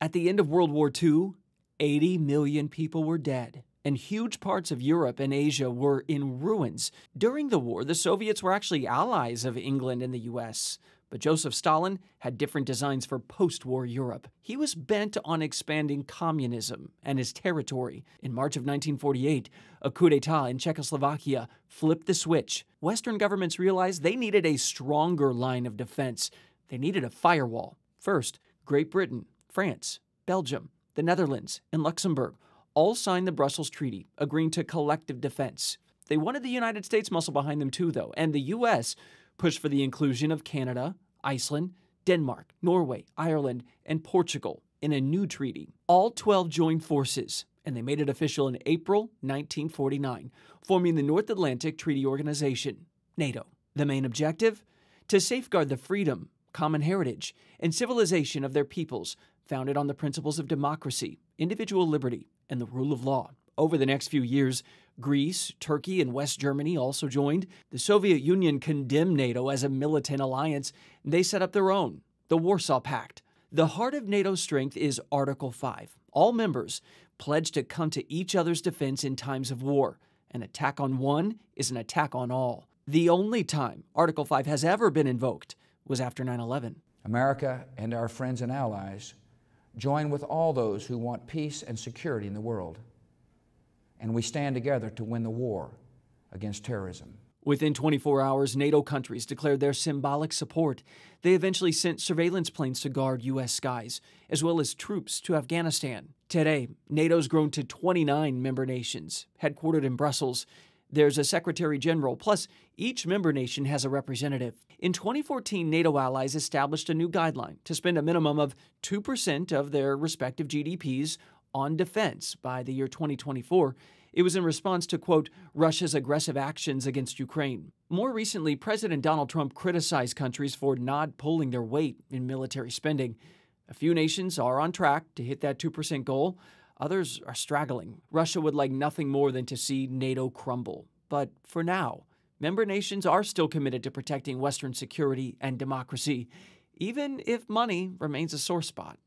At the end of World War II, 80 million people were dead, and huge parts of Europe and Asia were in ruins. During the war, the Soviets were actually allies of England and the US. But Joseph Stalin had different designs for post war Europe. He was bent on expanding communism and his territory. In March of 1948, a coup d'etat in Czechoslovakia flipped the switch. Western governments realized they needed a stronger line of defense, they needed a firewall. First, Great Britain France, Belgium, the Netherlands, and Luxembourg all signed the Brussels Treaty, agreeing to collective defense. They wanted the United States muscle behind them too, though, and the U.S. pushed for the inclusion of Canada, Iceland, Denmark, Norway, Ireland, and Portugal in a new treaty. All 12 joined forces, and they made it official in April 1949, forming the North Atlantic Treaty Organization, NATO. The main objective? To safeguard the freedom common heritage and civilization of their peoples, founded on the principles of democracy, individual liberty, and the rule of law. Over the next few years, Greece, Turkey, and West Germany also joined. The Soviet Union condemned NATO as a militant alliance, and they set up their own, the Warsaw Pact. The heart of NATO's strength is Article 5. All members pledge to come to each other's defense in times of war. An attack on one is an attack on all. The only time Article 5 has ever been invoked was after 9 11. America and our friends and allies join with all those who want peace and security in the world. And we stand together to win the war against terrorism. Within 24 hours, NATO countries declared their symbolic support. They eventually sent surveillance planes to guard U.S. skies, as well as troops to Afghanistan. Today, NATO's grown to 29 member nations, headquartered in Brussels, there's a Secretary General, plus each member nation has a representative. In 2014, NATO allies established a new guideline to spend a minimum of 2% of their respective GDPs on defense by the year 2024. It was in response to, quote, Russia's aggressive actions against Ukraine. More recently, President Donald Trump criticized countries for not pulling their weight in military spending. A few nations are on track to hit that 2% goal. Others are straggling. Russia would like nothing more than to see NATO crumble. But for now, member nations are still committed to protecting Western security and democracy, even if money remains a sore spot.